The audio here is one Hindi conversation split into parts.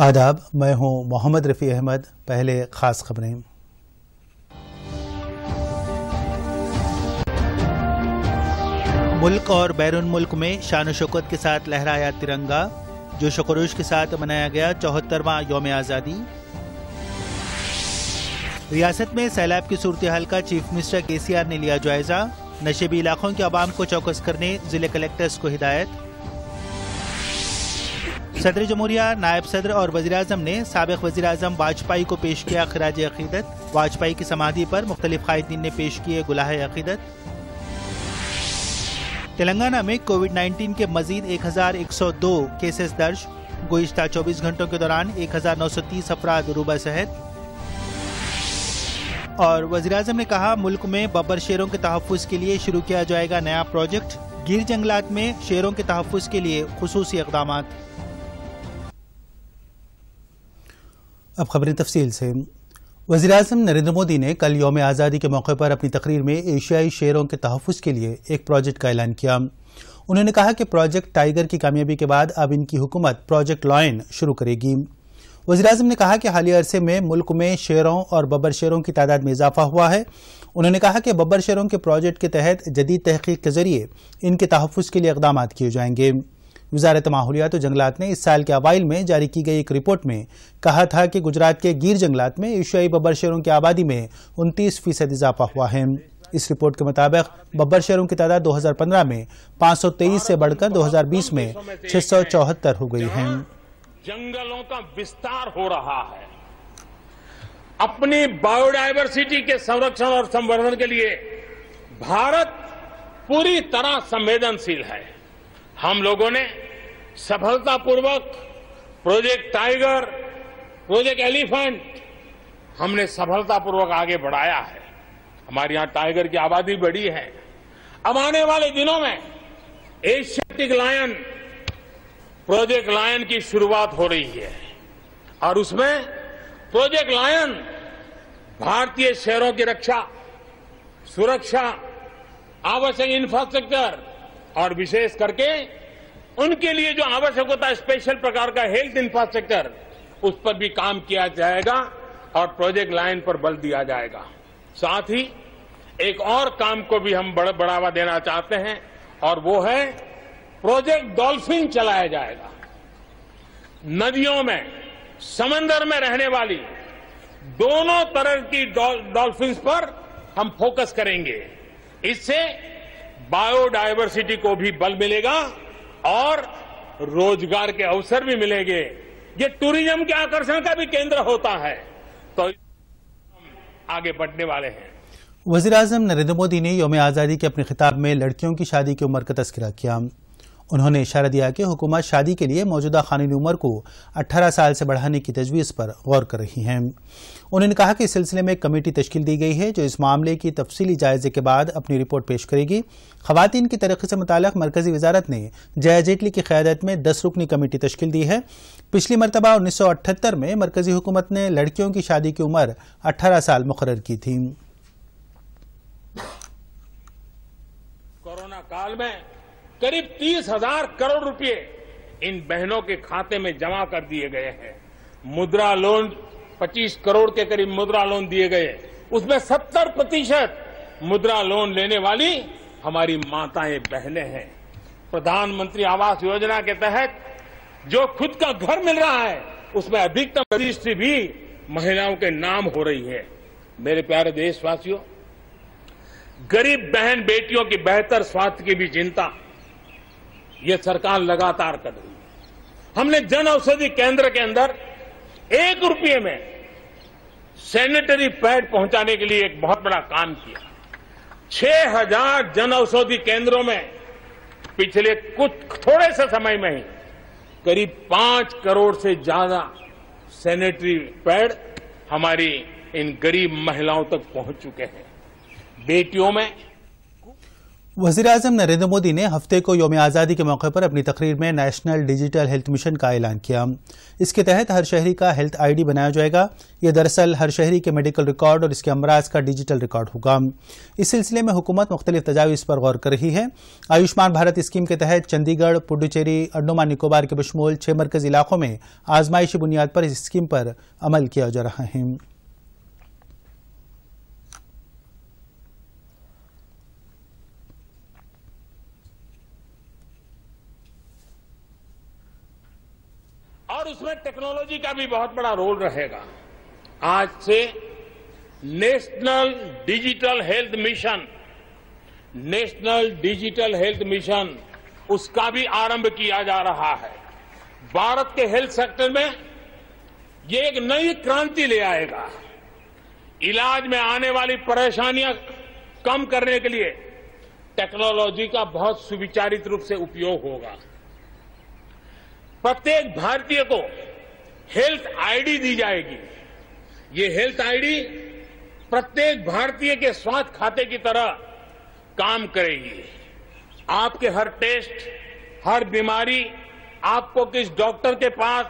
आदाब मैं हूं मोहम्मद रफ़ी अहमद पहले ख़ास खबरें मुल्क और बैरून मुल्क में शान शौकत के साथ लहराया तिरंगा जो खरोश के साथ मनाया गया चौहत्तरवा योम आज़ादी रियासत में सैलाब की सूरत हाल का चीफ मिनिस्टर के सी आर ने लिया जायजा नशेबी इलाकों के आवाम को चौकस करने जिले कलेक्टर्स को हिदायत सदर जमहूरिया नायब सदर और वजी अजम ने सबक वजी अजम वाजपेयी को पेश किया खराज अकीदत वाजपेयी की समाधि पर मुख्तलिफ कायदीन ने पेश किए गुलाह अकीदत तेलंगाना में कोविड 19 के मजीद 1102 केसेस दर्ज गुज्त 24 घंटों के दौरान 1930 अफराद रूबा सहित और वजी अजम ने कहा मुल्क में बबर शेरों के तहफ़ के लिए शुरू किया जाएगा नया प्रोजेक्ट गिर जंगलात में शेरों के तहफ़ के लिए खसूसी इकदाम अब खबरें तफसील से वजी अजम नरेंद्र मोदी ने कल योम आज़ादी के मौके पर अपनी तकरीर में एशियाई शेरों के तहफ़ के लिए एक प्रोजेक्ट का ऐलान किया उन्होंने कहा कि प्रोजेक्ट टाइगर की कामयाबी के बाद अब इनकी हुकूमत प्रोजेक्ट लॉयन शुरू करेगी वजी अजम ने कहा कि हालिया अरसे में मुल्क में शेरों और बब्बर शेरों की तादाद में इजाफा हुआ है उन्होंने कहा कि बब्बर शेरों के प्रोजेक्ट के तहत जदीद तहकीक के जरिए इनके तहफ़ के लिए इकदाम किए जाएंगे वजारत माहौलियात जंगलात ने इस साल के अवाइल में जारी की गई एक रिपोर्ट में कहा था कि गुजरात के गिर जंगलात में एशियाई बब्बर शेरों की आबादी में उनतीस फीसद इजाफा हुआ है इस रिपोर्ट के मुताबिक बब्बर शेरों की तादाद 2015 में 523 से बढ़कर 2020 में छह हो गई है जंगलों का विस्तार हो रहा है अपनी बायोडायवर्सिटी के संरक्षण और संवर्धन के लिए भारत पूरी तरह संवेदनशील है हम लोगों ने सफलतापूर्वक प्रोजेक्ट टाइगर प्रोजेक्ट एलिफेंट हमने सफलतापूर्वक आगे बढ़ाया है हमारे यहां टाइगर की आबादी बढ़ी है अब आने वाले दिनों में एशियाटिक लायन प्रोजेक्ट लायन की शुरुआत हो रही है और उसमें प्रोजेक्ट लायन भारतीय शहरों की रक्षा सुरक्षा आवश्यक इंफ्रास्ट्रक्चर और विशेष करके उनके लिए जो आवश्यक होता है स्पेशल प्रकार का हेल्थ इंफ्रास्ट्रक्चर उस पर भी काम किया जाएगा और प्रोजेक्ट लाइन पर बल दिया जाएगा साथ ही एक और काम को भी हम बढ़ावा देना चाहते हैं और वो है प्रोजेक्ट डॉल्फिन चलाया जाएगा नदियों में समंदर में रहने वाली दोनों तरह की डॉल्फिन पर हम फोकस करेंगे इससे बायोडायवर्सिटी को भी बल मिलेगा और रोजगार के अवसर भी मिलेंगे ये टूरिज्म के आकर्षण का भी केंद्र होता है तो आगे बढ़ने वाले हैं वजीर अजम नरेंद्र मोदी ने योम आज़ादी के अपने खिताब में लड़कियों की शादी की उम्र का तस्करा किया उन्होंने इशारा दिया कि हुकूमत शादी के लिए मौजूदा खानी उम्र को 18 साल से बढ़ाने की तजवीज़ पर गौर कर रही हैं उन्होंने कहा कि इस सिलसिले में कमेटी तश्ल दी गई है जो इस मामले की तफसीली जायजे के बाद अपनी रिपोर्ट पेश करेगी खातन की तरक्की से मुतल मरकजी वजारत ने जया जेटली की क्यादत में दस रुकनी कमेटी तश्ल दी है पिछली मरतबा उन्नीस सौ अठहत्तर में मरकजी हुकूमत ने लड़कियों की शादी की उम्र अट्ठारह साल मुकर की थी कोरोना काल में करीब तीस हजार करोड़ रुपए इन बहनों के खाते में जमा कर दिए गए हैं मुद्रा लोन 25 करोड़ के करीब मुद्रा लोन दिए गए उसमें 70 प्रतिशत मुद्रा लोन लेने वाली हमारी माताएं बहनें हैं प्रधानमंत्री आवास योजना के तहत जो खुद का घर मिल रहा है उसमें अधिकतम रजिस्ट्री भी महिलाओं के नाम हो रही है मेरे प्यारे देशवासियों गरीब बहन बेटियों की बेहतर स्वास्थ्य की भी चिंता ये सरकार लगातार कर रही है हमने जन औषधि केंद्र के अंदर एक रुपये में सैनिटरी पैड पहुंचाने के लिए एक बहुत बड़ा काम किया छह हजार जन औषधि केंद्रों में पिछले कुछ थोड़े से समय में ही करीब पांच करोड़ से ज्यादा सैनिटरी पैड हमारी इन गरीब महिलाओं तक पहुंच चुके हैं बेटियों में वजीर अजम नरेंद्र मोदी ने हफ्ते को योम आज़ादी के मौके पर अपनी तकरीर में नेशनल डिजिटल हेल्थ मिशन का ऐलान किया इसके तहत हर शहरी का हेल्थ आईडी बनाया जाएगा यह दरअसल हर शहरी के मेडिकल रिकॉर्ड और इसके अमराज का डिजिटल रिकॉर्ड होगा इस सिलसिले में हुकूमत मुख्तलिफ तजावीज़ पर गौर कर रही है आयुष्मान भारत स्कीम के तहत चंडीगढ़ पुडुचेरी अंडोमान निकोबार के बशमूल छह मरकज इलाकों में आजमाइशी बुनियाद पर इस स्कीम पर अमल किया जा रहा है और उसमें टेक्नोलॉजी का भी बहुत बड़ा रोल रहेगा आज से national digital health mission national digital health mission उसका भी आरंभ किया जा रहा है भारत के हेल्थ सेक्टर में ये एक नई क्रांति ले आएगा इलाज में आने वाली परेशानियां कम करने के लिए टेक्नोलॉजी का बहुत सुविचारित रूप से उपयोग होगा प्रत्येक भारतीय को हेल्थ आईडी दी जाएगी ये हेल्थ आईडी प्रत्येक भारतीय के स्वास्थ्य खाते की तरह काम करेगी आपके हर टेस्ट हर बीमारी आपको किस डॉक्टर के पास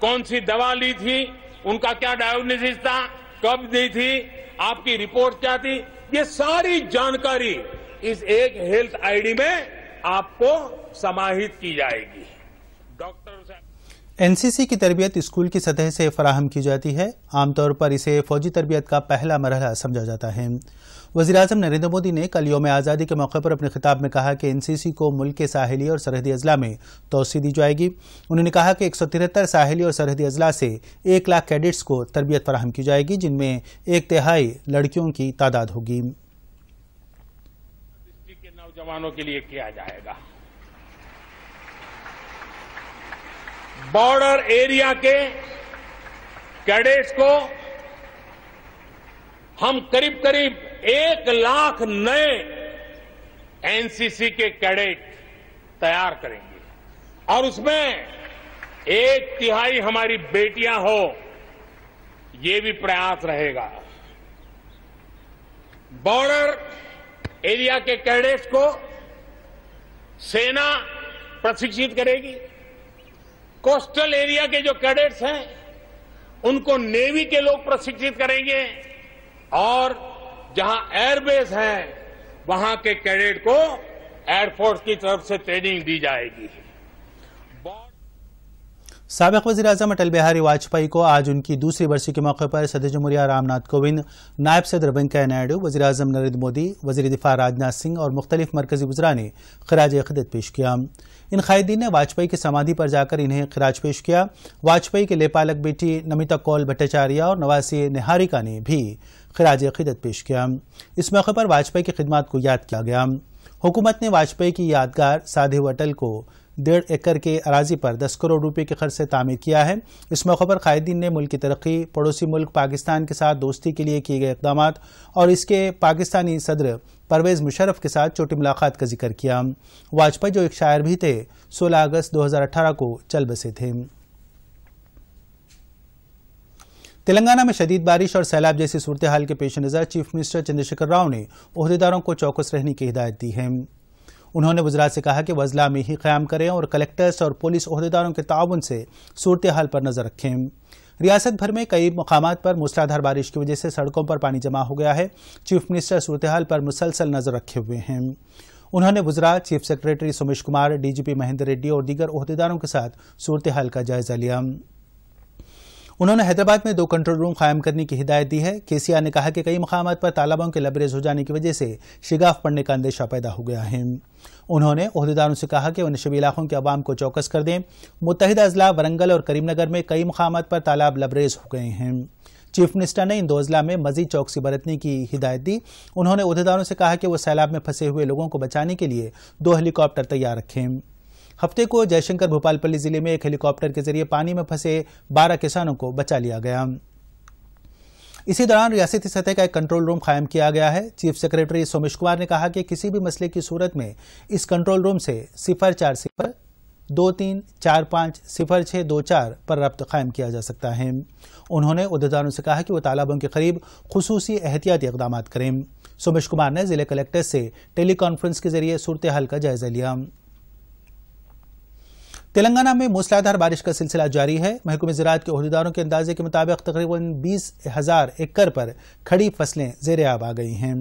कौन सी दवा ली थी उनका क्या डायग्नोसिस था कब दी थी आपकी रिपोर्ट क्या थी ये सारी जानकारी इस एक हेल्थ आईडी में आपको समाहित की जाएगी एनसीसी की तरबियत स्कूल की सतह से फराहम की जाती है आमतौर पर इसे फौजी तरबियत का पहला मरहला समझा जाता है वजी अजम नरेंद्र मोदी ने कल योम आज़ादी के मौके पर अपने खिताब में कहा कि एनसीसी को मुल्क के साहली और सरहदी अजला में तोसी दी जाएगी उन्होंने कहा कि एक सौ तिहत्तर साहली और सरहदी अजला से एक लाख कैडेट्स को तरबियत फराहम की जाएगी जिनमें एक तिहाई लड़कियों की तादाद होगी नौजवानों के लिए किया जाएगा बॉर्डर एरिया के कैडेट्स को हम करीब करीब एक लाख नए एनसीसी के कैडेट तैयार करेंगे और उसमें एक तिहाई हमारी बेटियां हो ये भी प्रयास रहेगा बॉर्डर एरिया के कैडेट्स को सेना प्रशिक्षित करेगी कोस्टल एरिया के जो कैडेट्स हैं उनको नेवी के लोग प्रशिक्षित करेंगे और जहां एयरबेस है वहां के कैडेट को एयरफोर्स की तरफ से ट्रेनिंग दी जाएगी सबक वजी अजम अटल बिहारी वाजपेयी को आज उनकी दूसरी बरसी के मौके पर सदर जमहूरिया रामनाथ कोविंद नायब सदर वेंकैया नायडू वजी अजम नरेंद्र मोदी वजी दिफा राजनाथ सिंह और मुख्तलिफ मरकजी गुजरा ने खराज खदत पेश किया इन कायदीन ने वाजपेयी की समाधि पर जाकर इन्हें खराज पेश किया वाजपेयी के लेपालक बेटी नमिता कौल भट्टाचार्य और नवासी निहारिका ने भी खराज अकदत पेश किया इस मौके पर वाजपेयी की खिदमत को याद किया गया हुकूमत ने वाजपेयी की यादगार साधे अटल को डेढ़ एकड़ के अराजी पर दस करोड़ रुपए के खर्च से तामीर किया है इस मौके पर कायदीन ने मुल्क की तरक्की पड़ोसी मुल्क पाकिस्तान के साथ दोस्ती के लिए किए गए इकदाम और इसके पाकिस्तानी सदर परवेज़ मुशरफ के साथ छोटी मुलाकात का जिक्र किया वाजपेयी जो एक शायर भी थे सोलह अगस्त दो हज़ार अठारह को चल बसे थे तेलंगाना में शदीद बारिश और सैलाब जैसी सूरत हाल के पेश नज़र चीफ मिनिस्टर चंद्रशेखर राव ने अहदेदारों को चौकस रहने की हिदायत दी है उन्होंने वजरा से कहा कि वजला में ही क्याम करें और कलेक्टर्स और पुलिस अहदेदारों के ताउन से सूरत हाल पर नजर रखें रियासत भर में कई मकाम पर मूसलाधार बारिश की वजह से सड़कों पर पानी जमा हो गया है चीफ मिनिस्टर सूरत हाल पर मुसलसल नजर रखे हुए हैं उन्होंने वजरा chief secretary Sumesh Kumar DGP Mahendra Reddy और दीगर अहदेदारों के साथ सूरत हाल का जायजा लिया उन्होंने हैदराबाद में दो कंट्रोल रूम कायम करने की हिदायत दी है केसीआर ने कहा कि कई मकाम पर तालाबों के लबरेज हो जाने की वजह से शिगाफ पड़ने का अंदेशा पैदा हो गया है उन्होंने अहदेदारों से कहा कि वह नशबी इलाकों के आवाम को चौकस कर दें मुतहदा अजला वरंगल और करीमनगर में कई मकाम पर तालाब लबरेज हो गए हैं चीफ मिनिस्टर ने इन दो अजला में मजीद चौकसी बरतने की हिदायत दी उन्होंने अहदेदारों से कहा कि वह सैलाब में फंसे हुए लोगों को बचाने के लिए दो हेलीकॉप्टर तैयार रखें हफ्ते को जयशंकर भोपालपल्ली जिले में एक हेलीकॉप्टर के जरिए पानी में फंसे बारह किसानों को बचा लिया गया इसी दौरान रियासती सतह का एक कंट्रोल रूम कायम किया गया है चीफ सेक्रेटरी सोमेश कुमार ने कहा कि किसी भी मसले की सूरत में इस कंट्रोल रूम से सिफर चार सिफर दो तीन चार पाँच सिफर छः दो चार पर रब्त कायम किया जा सकता है उन्होंने उहदेदारों से कहा कि वो तालाबों के करीब खसूसी एहतियाती इकदाम करें सोमेश कुमार ने जिले कलेक्टर से टेली कॉन्फ्रेंस के जरिए सूरत हाल का जायजा लिया तेलंगाना में मूसलाधार बारिश का सिलसिला जारी है महकमे ज़रात के अहदेदारों के अंदाजे के मुताबिक तकरीबन बीस हज़ार एकड़ पर खड़ी फसलें जेर आब आ गई हैं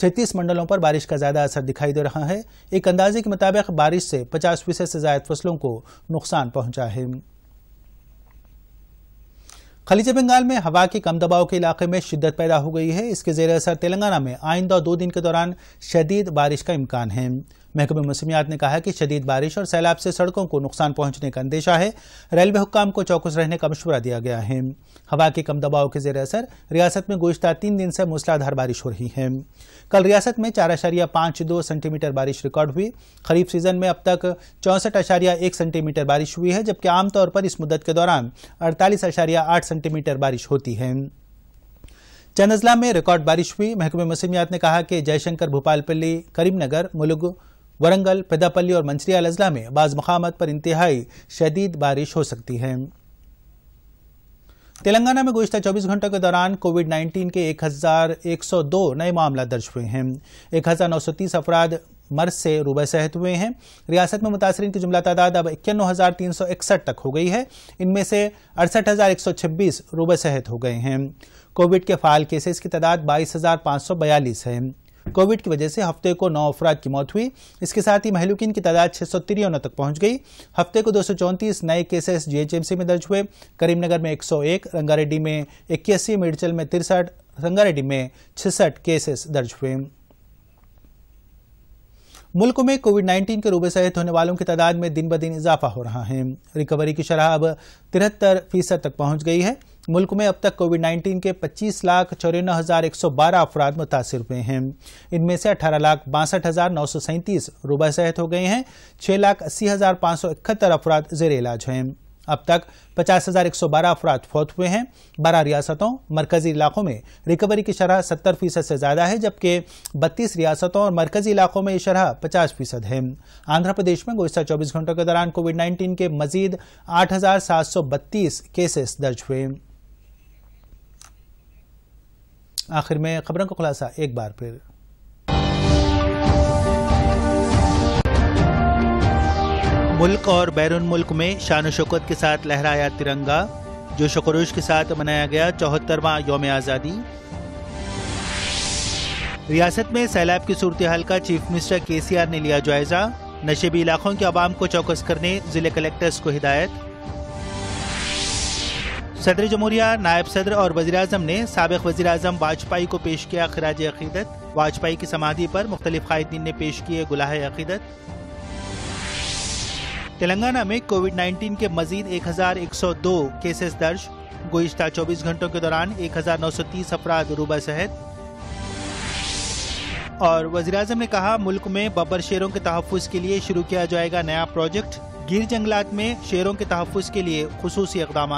छत्तीस मंडलों पर बारिश का ज़्यादा असर दिखाई दे रहा है एक अंदाजे के मुताबिक बारिश से पचास फीसद से ज्यादा फसलों को नुकसान पहुंचा है खलीज बंगाल में हवा के कम दबाव के इलाके में शिद्दत पैदा हो गई है इसके जेर असर तेलंगाना में आइंदा दो दिन के दौरान शदीद बारिश का इम्कान है महकमे मौसमियात ने कहा कि शदीद बारिश और सैलाब से सड़कों को नुकसान पहुंचने का अंदेशा है रेलवे हुकाम को चौकस रहने का मशवरा दिया गया है हवा के कम दबाव के जेर असर रियासत में गुजत तीन दिन से मूसलाधार बारिश हो रही है कल रियासत में चार आशारिया पाँच दो सेंटीमीटर बारिश रिकॉर्ड हुई खरीफ सीजन में अब तक चौंसठ आशारिया एक सेंटीमीटर बारिश हुई है जबकि आमतौर पर इस मुद्दत के दौरान अड़तालीस आशारिया आठ सेंटीमीटर बारिश होती है चंदजला में रिकॉर्ड बारिश हुई महकमे मौसमियात ने कहा कि जयशंकर भोपालपल्ली करीमनगर मुलुगु वरंगल पेदापल्ली और मंचरियाल अजला में बाज मकामत पर इंतहाई शदीद बारिश हो सकती है तेलंगाना में गुजशत 24 घंटों के दौरान कोविड 19 के 1,102 नए मामला दर्ज हुए हैं 1,930 अफराद मर्ज से रूबे सहत हुए हैं रियासत में मुतासरी की जुमला तादाद अब इकसठ तक हो गई है इनमें से अड़सठ हज़ार एक सौ छब्बीस रूबे सहत हो गए हैं कोविड के फाल केसेस की तादाद बाईस हज़ार पाँच सौ बयालीस है कोविड की वजह से हफ्ते को नौ अफराद की मौत हुई इसके साथ ही महलुकिन की तादाद छह सौ तक पहुंच गई हफ्ते को दो सौ चौंतीस नए केसेस जीएचएमसी में दर्ज हुए करीमनगर में एक सौ एक रंगारेड्डी में इक्यासी मेडचल में तिरसठ रंगारेड्डी में छिसठ केसेस दर्ज हुए मुल्क में कोविड 19 के रूबे सहित होने वालों की तादाद में दिन ब दिन इजाफा हो रहा है रिकवरी की शराह अब तिहत्तर फीसद तक पहुंच गई है मुल्क में अब तक कोविड 19 के पच्चीस लाख चौरानवे हजार एक सौ बारह अफराद मुतासर हुए हैं इनमें से अठारह लाख बासठ हजार नौ सौ सैंतीस रुबा सेहत हो गए हैं छह लाख अस्सी हजार पाँच सौ इकहत्तर अफराद जेर इलाज हैं अब तक पचास हजार एक सौ बारह अफराद फौत हुए हैं बारह रियासतों मरकजी इलाकों में रिकवरी की शरह सत्तर फीसद से ज़्यादा है जबकि बत्तीस रियासतों और मरकजी इलाकों में ये शरह पचास फीसद है आंध्र प्रदेश में गुजशत चौबीस घंटों के दौरान कोविड नाइन्टीन के मजीद आठ हजार सात सौ बत्तीस केसेस दर्ज हुए आखिर में खबरों का खुलासा एक बार फिर मुल्क और बैरून मुल्क में शान शौकत के साथ लहराया तिरंगा जोश खरोश के साथ मनाया गया चौहत्तरवा योम आज़ादी रियासत में सैलाब की सूरत हाल का चीफ मिनिस्टर के सी आर ने लिया जायजा नशेबी इलाकों के आवाम को चौकस करने जिले कलेक्टर्स को हिदायत सदर जमहूरिया नायब सदर और वजी अजम ने सबक वजी अजम वाजपेयी को पेश किया खराज अकीदत वाजपेयी की समाधि पर मुख्तलिफ कायदीन ने पेश किए गुलाह अकीदत तेलंगाना में कोविड 19 के मजीद 1102 केसेस दर्ज गुज्त 24 घंटों के दौरान 1930 अफराध रूबा सहित और वजी अजम ने कहा मुल्क में बबर शेरों के तहफ़ के लिए शुरू किया जाएगा नया प्रोजेक्ट गिर जंगलात में शेरों के तहफ़ के लिए खसूसी इकदाम